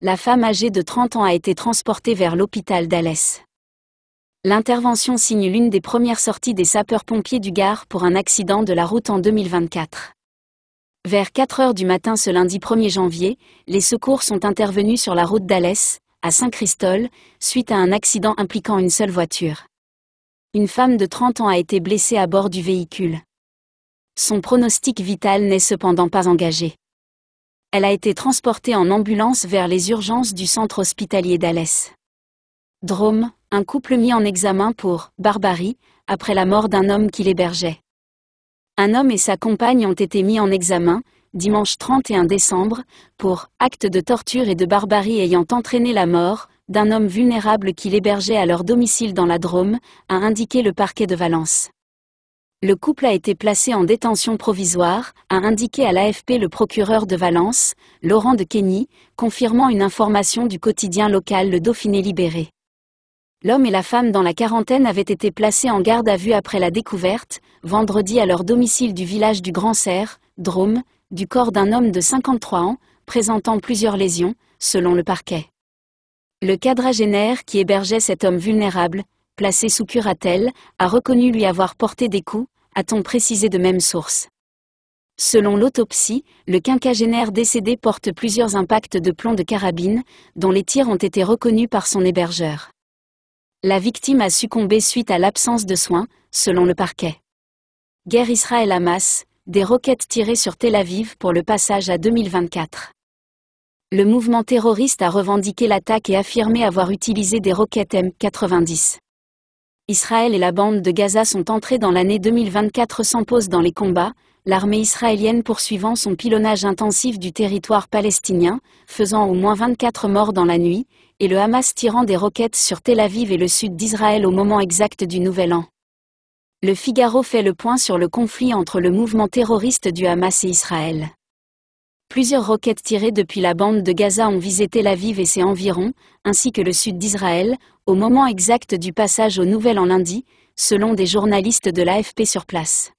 la femme âgée de 30 ans a été transportée vers l'hôpital d'Alès. L'intervention signe l'une des premières sorties des sapeurs-pompiers du Gard pour un accident de la route en 2024. Vers 4 heures du matin ce lundi 1er janvier, les secours sont intervenus sur la route d'Alès, à Saint-Christol, suite à un accident impliquant une seule voiture. Une femme de 30 ans a été blessée à bord du véhicule. Son pronostic vital n'est cependant pas engagé elle a été transportée en ambulance vers les urgences du centre hospitalier d'Alès. Drôme, un couple mis en examen pour barbarie, après la mort d'un homme qui l'hébergeait. Un homme et sa compagne ont été mis en examen, dimanche 31 décembre, pour acte de torture et de barbarie ayant entraîné la mort d'un homme vulnérable qui l'hébergeait à leur domicile dans la Drôme, a indiqué le parquet de Valence. Le couple a été placé en détention provisoire, a indiqué à l'AFP le procureur de Valence, Laurent de Kenny, confirmant une information du quotidien local Le Dauphiné libéré. L'homme et la femme dans la quarantaine avaient été placés en garde à vue après la découverte, vendredi à leur domicile du village du Grand Serre, Drôme, du corps d'un homme de 53 ans, présentant plusieurs lésions, selon le parquet. Le quadragénaire qui hébergeait cet homme vulnérable, placé sous curatelle, a reconnu lui avoir porté des coups, a-t-on précisé de même source. Selon l'autopsie, le quinquagénaire décédé porte plusieurs impacts de plomb de carabine, dont les tirs ont été reconnus par son hébergeur. La victime a succombé suite à l'absence de soins, selon le parquet. Guerre Israël-Hamas, des roquettes tirées sur Tel Aviv pour le passage à 2024. Le mouvement terroriste a revendiqué l'attaque et affirmé avoir utilisé des roquettes M90. Israël et la bande de Gaza sont entrés dans l'année 2024 sans pause dans les combats, l'armée israélienne poursuivant son pilonnage intensif du territoire palestinien, faisant au moins 24 morts dans la nuit, et le Hamas tirant des roquettes sur Tel Aviv et le sud d'Israël au moment exact du Nouvel An. Le Figaro fait le point sur le conflit entre le mouvement terroriste du Hamas et Israël. Plusieurs roquettes tirées depuis la bande de Gaza ont visé Tel Aviv et ses environs, ainsi que le sud d'Israël, au moment exact du passage aux nouvelles en lundi, selon des journalistes de l'AFP sur place.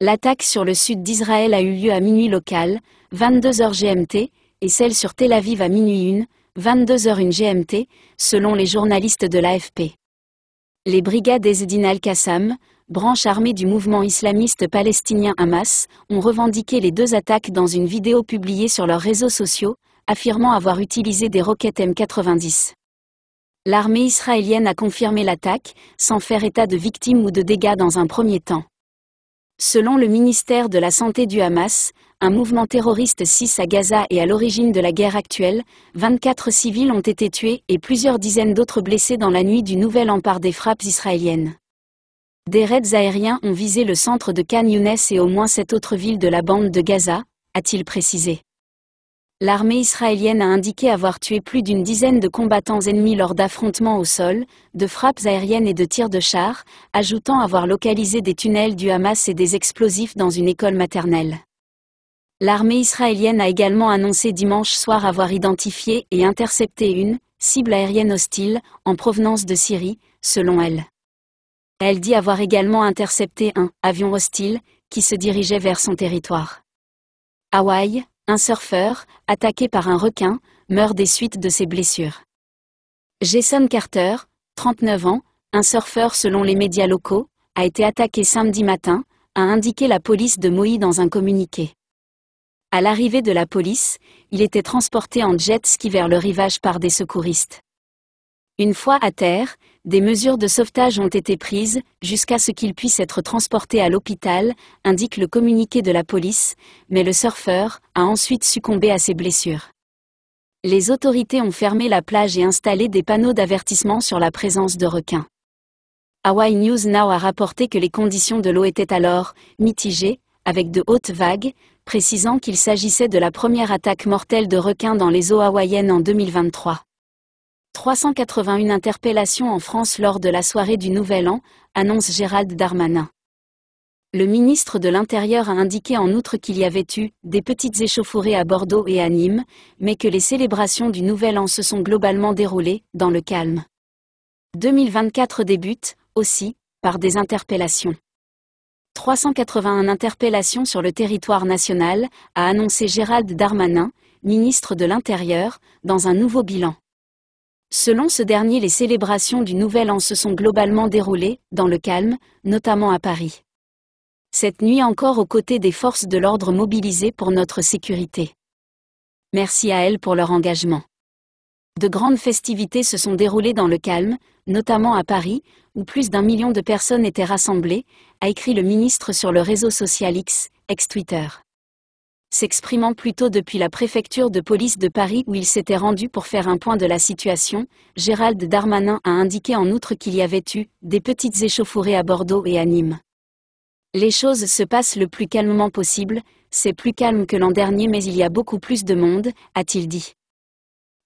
L'attaque sur le sud d'Israël a eu lieu à minuit local, 22h GMT, et celle sur Tel Aviv à minuit 1, 22h 1 GMT, selon les journalistes de l'AFP. Les brigades Ezdin al-Qassam, branche armée du mouvement islamiste palestinien Hamas, ont revendiqué les deux attaques dans une vidéo publiée sur leurs réseaux sociaux, affirmant avoir utilisé des roquettes M90. L'armée israélienne a confirmé l'attaque, sans faire état de victimes ou de dégâts dans un premier temps. Selon le ministère de la Santé du Hamas, un mouvement terroriste 6 à Gaza est à l'origine de la guerre actuelle, 24 civils ont été tués et plusieurs dizaines d'autres blessés dans la nuit du nouvel empare des frappes israéliennes. Des raids aériens ont visé le centre de Khan Younes et au moins sept autres villes de la bande de Gaza, a-t-il précisé l'armée israélienne a indiqué avoir tué plus d'une dizaine de combattants ennemis lors d'affrontements au sol, de frappes aériennes et de tirs de chars, ajoutant avoir localisé des tunnels du Hamas et des explosifs dans une école maternelle. L'armée israélienne a également annoncé dimanche soir avoir identifié et intercepté une cible aérienne hostile en provenance de Syrie, selon elle. Elle dit avoir également intercepté un avion hostile qui se dirigeait vers son territoire. Hawaï, un surfeur, attaqué par un requin, meurt des suites de ses blessures. Jason Carter, 39 ans, un surfeur selon les médias locaux, a été attaqué samedi matin, a indiqué la police de Moïse dans un communiqué. À l'arrivée de la police, il était transporté en jet ski vers le rivage par des secouristes. Une fois à terre, des mesures de sauvetage ont été prises, jusqu'à ce qu'il puisse être transporté à l'hôpital, indique le communiqué de la police, mais le surfeur a ensuite succombé à ses blessures. Les autorités ont fermé la plage et installé des panneaux d'avertissement sur la présence de requins. Hawaii News Now a rapporté que les conditions de l'eau étaient alors mitigées, avec de hautes vagues, précisant qu'il s'agissait de la première attaque mortelle de requins dans les eaux hawaïennes en 2023. 381 interpellations en France lors de la soirée du Nouvel An, annonce Gérald Darmanin. Le ministre de l'Intérieur a indiqué en outre qu'il y avait eu des petites échauffourées à Bordeaux et à Nîmes, mais que les célébrations du Nouvel An se sont globalement déroulées dans le calme. 2024 débute, aussi, par des interpellations. 381 interpellations sur le territoire national, a annoncé Gérald Darmanin, ministre de l'Intérieur, dans un nouveau bilan. Selon ce dernier, les célébrations du Nouvel An se sont globalement déroulées, dans le calme, notamment à Paris. Cette nuit encore aux côtés des forces de l'ordre mobilisées pour notre sécurité. Merci à elles pour leur engagement. De grandes festivités se sont déroulées dans le calme, notamment à Paris, où plus d'un million de personnes étaient rassemblées, a écrit le ministre sur le réseau social X, ex-Twitter s'exprimant plutôt depuis la préfecture de police de Paris où il s'était rendu pour faire un point de la situation, Gérald Darmanin a indiqué en outre qu'il y avait eu des petites échauffourées à Bordeaux et à Nîmes. Les choses se passent le plus calmement possible, c'est plus calme que l'an dernier mais il y a beaucoup plus de monde, a-t-il dit.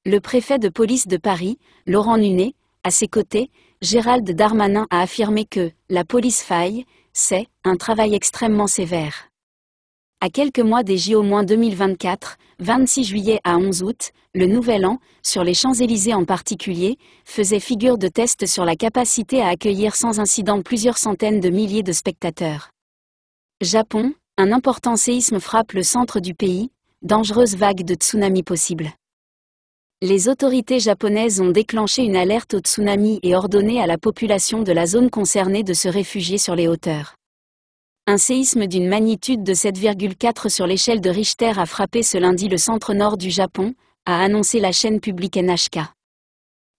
Le préfet de police de Paris, Laurent Nunet, à ses côtés, Gérald Darmanin a affirmé que la police faille, c'est un travail extrêmement sévère. À quelques mois des JO 2024, 26 juillet à 11 août, le Nouvel An, sur les Champs-Élysées en particulier, faisait figure de test sur la capacité à accueillir sans incident plusieurs centaines de milliers de spectateurs. Japon, un important séisme frappe le centre du pays, dangereuse vague de tsunami possible. Les autorités japonaises ont déclenché une alerte au tsunami et ordonné à la population de la zone concernée de se réfugier sur les hauteurs. Un séisme d'une magnitude de 7,4 sur l'échelle de Richter a frappé ce lundi le centre-nord du Japon, a annoncé la chaîne publique NHK.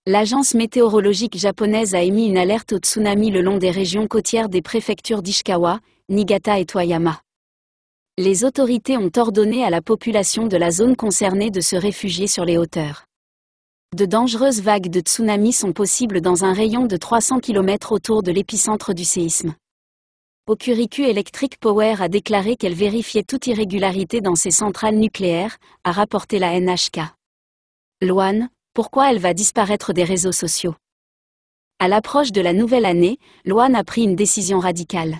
L'agence météorologique japonaise a émis une alerte au tsunami le long des régions côtières des préfectures d'Ishikawa, Niigata et Toyama. Les autorités ont ordonné à la population de la zone concernée de se réfugier sur les hauteurs. De dangereuses vagues de tsunami sont possibles dans un rayon de 300 km autour de l'épicentre du séisme. Okuriku Electric Power a déclaré qu'elle vérifiait toute irrégularité dans ses centrales nucléaires, a rapporté la NHK. Loane, pourquoi elle va disparaître des réseaux sociaux À l'approche de la nouvelle année, Loane a pris une décision radicale.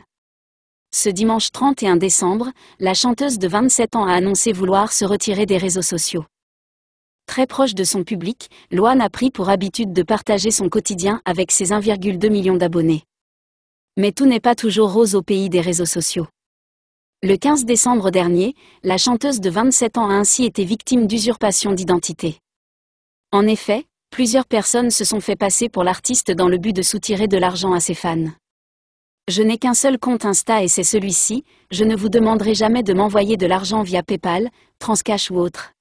Ce dimanche 31 décembre, la chanteuse de 27 ans a annoncé vouloir se retirer des réseaux sociaux. Très proche de son public, Loane a pris pour habitude de partager son quotidien avec ses 1,2 million d'abonnés. Mais tout n'est pas toujours rose au pays des réseaux sociaux. Le 15 décembre dernier, la chanteuse de 27 ans a ainsi été victime d'usurpation d'identité. En effet, plusieurs personnes se sont fait passer pour l'artiste dans le but de soutirer de l'argent à ses fans. Je n'ai qu'un seul compte Insta et c'est celui-ci, je ne vous demanderai jamais de m'envoyer de l'argent via PayPal, Transcash ou autre.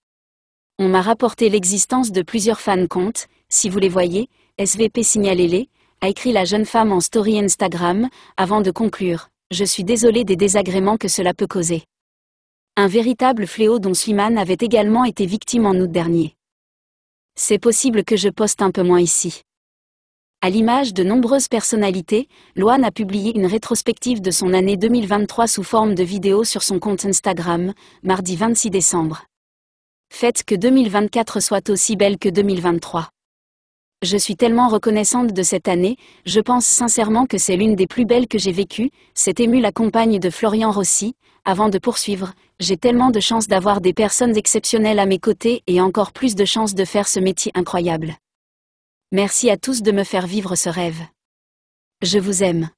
On m'a rapporté l'existence de plusieurs fans comptes, si vous les voyez, SVP signalez-les, a écrit la jeune femme en story Instagram, avant de conclure Je suis désolée des désagréments que cela peut causer. Un véritable fléau dont Slimane avait également été victime en août dernier. C'est possible que je poste un peu moins ici. À l'image de nombreuses personnalités, Loan a publié une rétrospective de son année 2023 sous forme de vidéo sur son compte Instagram, mardi 26 décembre. Faites que 2024 soit aussi belle que 2023. Je suis tellement reconnaissante de cette année, je pense sincèrement que c'est l'une des plus belles que j'ai vécues, s'est émue la compagne de Florian Rossi. Avant de poursuivre, j'ai tellement de chance d'avoir des personnes exceptionnelles à mes côtés et encore plus de chance de faire ce métier incroyable. Merci à tous de me faire vivre ce rêve. Je vous aime.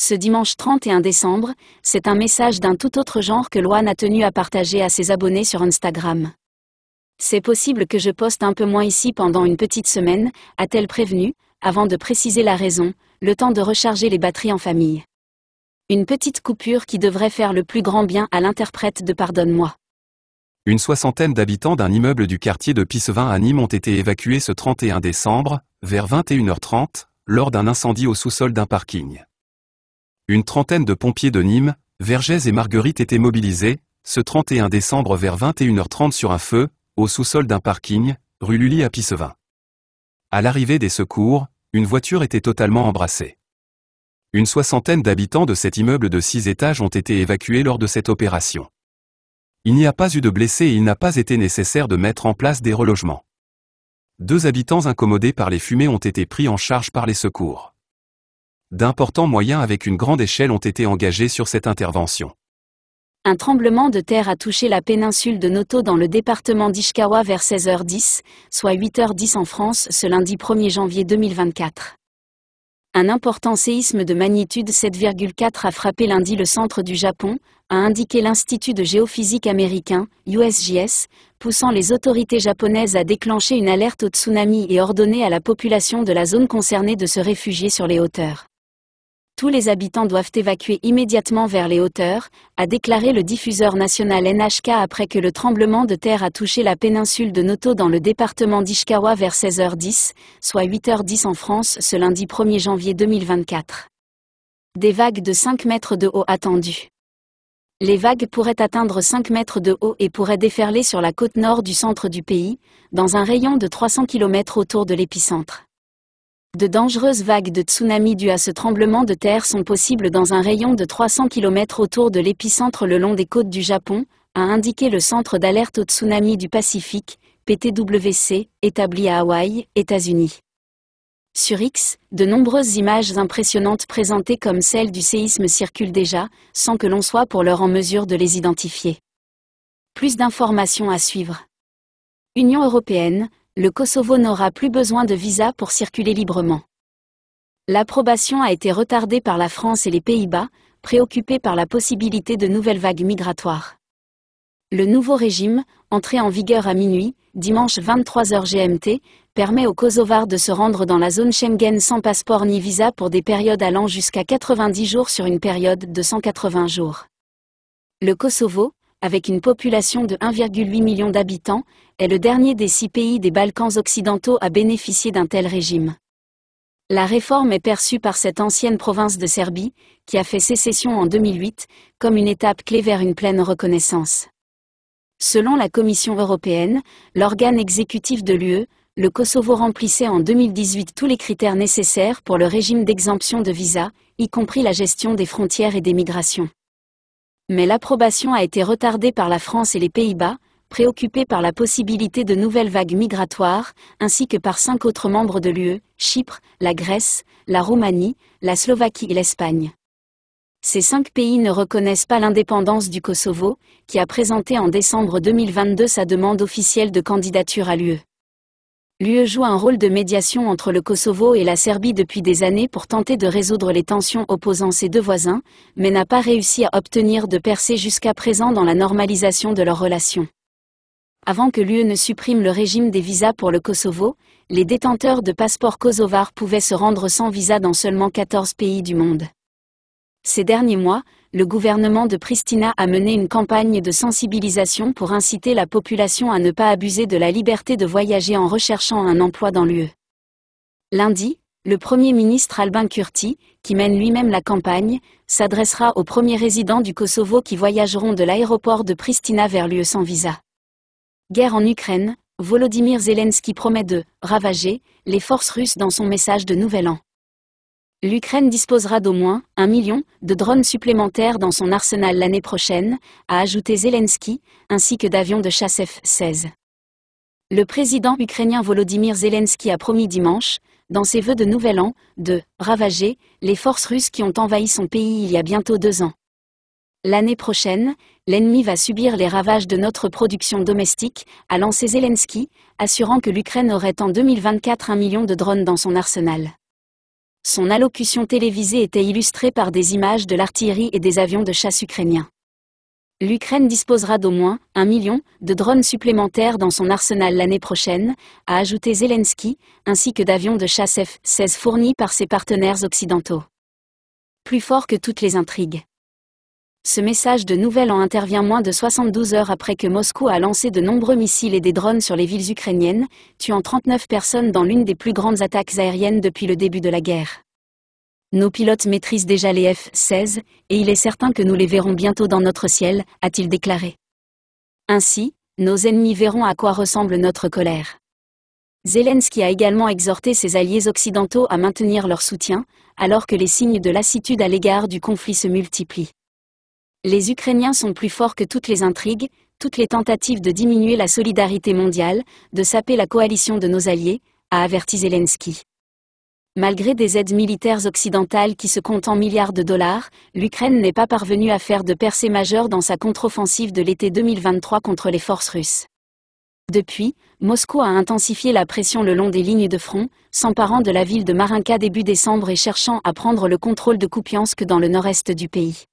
Ce dimanche 31 décembre, c'est un message d'un tout autre genre que Loan a tenu à partager à ses abonnés sur Instagram. C'est possible que je poste un peu moins ici pendant une petite semaine, a-t-elle prévenu, avant de préciser la raison, le temps de recharger les batteries en famille. Une petite coupure qui devrait faire le plus grand bien à l'interprète de Pardonne-moi. Une soixantaine d'habitants d'un immeuble du quartier de Pissevin à Nîmes ont été évacués ce 31 décembre, vers 21h30, lors d'un incendie au sous-sol d'un parking. Une trentaine de pompiers de Nîmes, Vergès et Marguerite étaient mobilisés, ce 31 décembre vers 21h30 sur un feu, au sous-sol d'un parking, rue Lully à Pissevin. À l'arrivée des secours, une voiture était totalement embrassée. Une soixantaine d'habitants de cet immeuble de six étages ont été évacués lors de cette opération. Il n'y a pas eu de blessés et il n'a pas été nécessaire de mettre en place des relogements. Deux habitants incommodés par les fumées ont été pris en charge par les secours. D'importants moyens avec une grande échelle ont été engagés sur cette intervention. Un tremblement de terre a touché la péninsule de Noto dans le département d'Ishikawa vers 16h10, soit 8h10 en France ce lundi 1er janvier 2024. Un important séisme de magnitude 7,4 a frappé lundi le centre du Japon, a indiqué l'Institut de géophysique américain, USGS, poussant les autorités japonaises à déclencher une alerte au tsunami et ordonner à la population de la zone concernée de se réfugier sur les hauteurs tous les habitants doivent évacuer immédiatement vers les hauteurs, a déclaré le diffuseur national NHK après que le tremblement de terre a touché la péninsule de Noto dans le département d'Ishikawa vers 16h10, soit 8h10 en France ce lundi 1er janvier 2024. Des vagues de 5 mètres de haut attendues. Les vagues pourraient atteindre 5 mètres de haut et pourraient déferler sur la côte nord du centre du pays, dans un rayon de 300 km autour de l'épicentre de dangereuses vagues de tsunami dues à ce tremblement de terre sont possibles dans un rayon de 300 km autour de l'épicentre le long des côtes du Japon, a indiqué le Centre d'alerte aux tsunami du Pacifique, PTWC, établi à Hawaï, États-Unis. Sur X, de nombreuses images impressionnantes présentées comme celles du séisme circulent déjà, sans que l'on soit pour l'heure en mesure de les identifier. Plus d'informations à suivre. Union européenne, le Kosovo n'aura plus besoin de visa pour circuler librement. L'approbation a été retardée par la France et les Pays-Bas, préoccupés par la possibilité de nouvelles vagues migratoires. Le nouveau régime, entré en vigueur à minuit, dimanche 23h GMT, permet aux Kosovars de se rendre dans la zone Schengen sans passeport ni visa pour des périodes allant jusqu'à 90 jours sur une période de 180 jours. Le Kosovo, avec une population de 1,8 million d'habitants, est le dernier des six pays des Balkans occidentaux à bénéficier d'un tel régime. La réforme est perçue par cette ancienne province de Serbie, qui a fait sécession en 2008, comme une étape clé vers une pleine reconnaissance. Selon la Commission européenne, l'organe exécutif de l'UE, le Kosovo remplissait en 2018 tous les critères nécessaires pour le régime d'exemption de visa, y compris la gestion des frontières et des migrations mais l'approbation a été retardée par la France et les Pays-Bas, préoccupés par la possibilité de nouvelles vagues migratoires, ainsi que par cinq autres membres de l'UE, Chypre, la Grèce, la Roumanie, la Slovaquie et l'Espagne. Ces cinq pays ne reconnaissent pas l'indépendance du Kosovo, qui a présenté en décembre 2022 sa demande officielle de candidature à l'UE l'UE joue un rôle de médiation entre le Kosovo et la Serbie depuis des années pour tenter de résoudre les tensions opposant ces deux voisins, mais n'a pas réussi à obtenir de percée jusqu'à présent dans la normalisation de leurs relations. Avant que l'UE ne supprime le régime des visas pour le Kosovo, les détenteurs de passeports kosovars pouvaient se rendre sans visa dans seulement 14 pays du monde. Ces derniers mois, le gouvernement de Pristina a mené une campagne de sensibilisation pour inciter la population à ne pas abuser de la liberté de voyager en recherchant un emploi dans l'UE. Lundi, le Premier ministre Albin Kurti, qui mène lui-même la campagne, s'adressera aux premiers résidents du Kosovo qui voyageront de l'aéroport de Pristina vers l'UE sans visa. Guerre en Ukraine, Volodymyr Zelensky promet de ravager les forces russes dans son message de Nouvel An. L'Ukraine disposera d'au moins un million de drones supplémentaires dans son arsenal l'année prochaine, a ajouté Zelensky, ainsi que d'avions de chasse F-16. Le président ukrainien Volodymyr Zelensky a promis dimanche, dans ses vœux de nouvel an, de ravager les forces russes qui ont envahi son pays il y a bientôt deux ans. L'année prochaine, l'ennemi va subir les ravages de notre production domestique, a lancé Zelensky, assurant que l'Ukraine aurait en 2024 un million de drones dans son arsenal son allocution télévisée était illustrée par des images de l'artillerie et des avions de chasse ukrainiens. L'Ukraine disposera d'au moins un million de drones supplémentaires dans son arsenal l'année prochaine, a ajouté Zelensky, ainsi que d'avions de chasse F-16 fournis par ses partenaires occidentaux. Plus fort que toutes les intrigues ce message de nouvelle en intervient moins de 72 heures après que Moscou a lancé de nombreux missiles et des drones sur les villes ukrainiennes, tuant 39 personnes dans l'une des plus grandes attaques aériennes depuis le début de la guerre. Nos pilotes maîtrisent déjà les F-16, et il est certain que nous les verrons bientôt dans notre ciel, a-t-il déclaré. Ainsi, nos ennemis verront à quoi ressemble notre colère. Zelensky a également exhorté ses alliés occidentaux à maintenir leur soutien, alors que les signes de lassitude à l'égard du conflit se multiplient. Les Ukrainiens sont plus forts que toutes les intrigues, toutes les tentatives de diminuer la solidarité mondiale, de saper la coalition de nos alliés, a averti Zelensky. Malgré des aides militaires occidentales qui se comptent en milliards de dollars, l'Ukraine n'est pas parvenue à faire de percées majeures dans sa contre-offensive de l'été 2023 contre les forces russes. Depuis, Moscou a intensifié la pression le long des lignes de front, s'emparant de la ville de Marinka début décembre et cherchant à prendre le contrôle de Kupiansk dans le nord-est du pays.